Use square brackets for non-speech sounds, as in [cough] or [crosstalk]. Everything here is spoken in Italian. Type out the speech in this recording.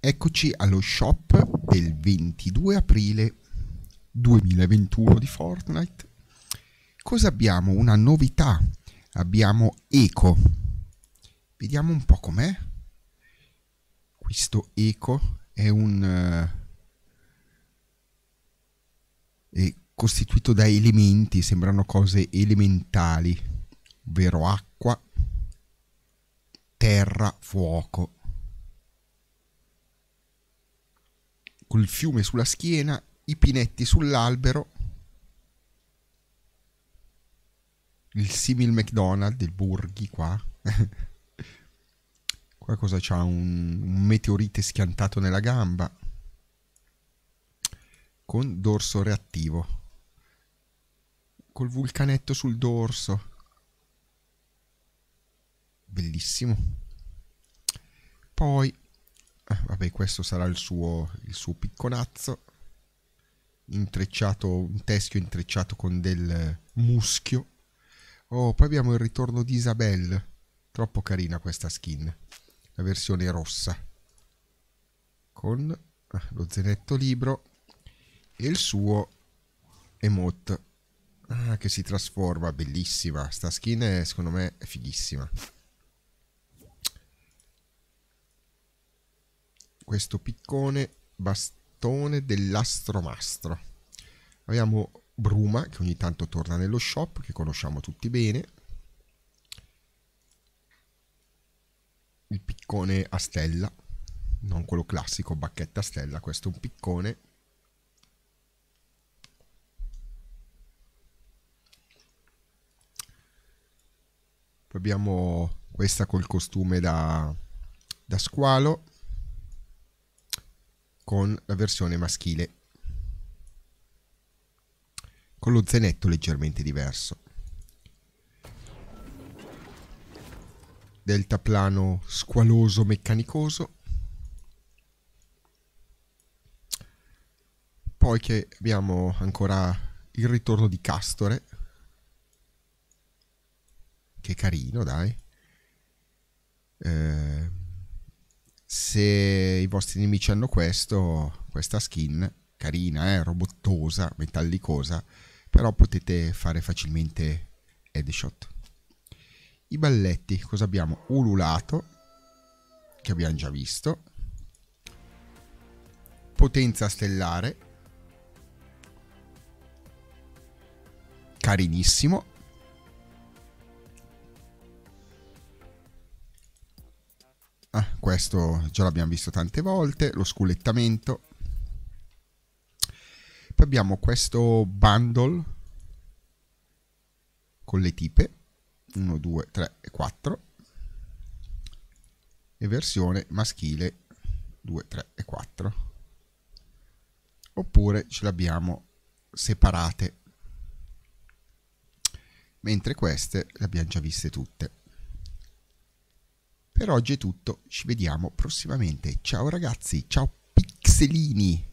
Eccoci allo shop del 22 aprile 2021 di Fortnite. Cosa abbiamo? Una novità. Abbiamo Eco. Vediamo un po' com'è. Questo Eco è un... Eh, è costituito da elementi, sembrano cose elementali, ovvero acqua, terra, fuoco col fiume sulla schiena, i pinetti sull'albero, il simil McDonald's, del Burghi qua. [laughs] qua cosa c'ha? Un, un meteorite schiantato nella gamba con dorso reattivo. Col vulcanetto sul dorso. Bellissimo. Poi vabbè questo sarà il suo, il suo picconazzo, intrecciato, un teschio intrecciato con del muschio. Oh, poi abbiamo il ritorno di Isabelle, troppo carina questa skin, la versione rossa, con ah, lo zenetto libro e il suo emote ah, che si trasforma, bellissima, sta skin è, secondo me è fighissima. questo piccone bastone dell'astromastro. Abbiamo Bruma che ogni tanto torna nello shop, che conosciamo tutti bene. Il piccone a stella, non quello classico bacchetta a stella, questo è un piccone. Poi abbiamo questa col costume da, da squalo con la versione maschile, con lo zenetto leggermente diverso. deltaplano squaloso meccanicoso. Poi che abbiamo ancora il ritorno di Castore. Che carino, dai. se i vostri nemici hanno questo, questa skin carina, eh, robottosa, metallicosa, però potete fare facilmente headshot. I balletti, cosa abbiamo? Ululato, che abbiamo già visto, potenza stellare, carinissimo, Ah, questo già l'abbiamo visto tante volte, lo sculettamento. Poi abbiamo questo bundle con le tipe 1, 2, 3 e 4 e versione maschile 2, 3 e 4 oppure ce l'abbiamo separate mentre queste le abbiamo già viste tutte per oggi è tutto, ci vediamo prossimamente. Ciao ragazzi, ciao pixelini!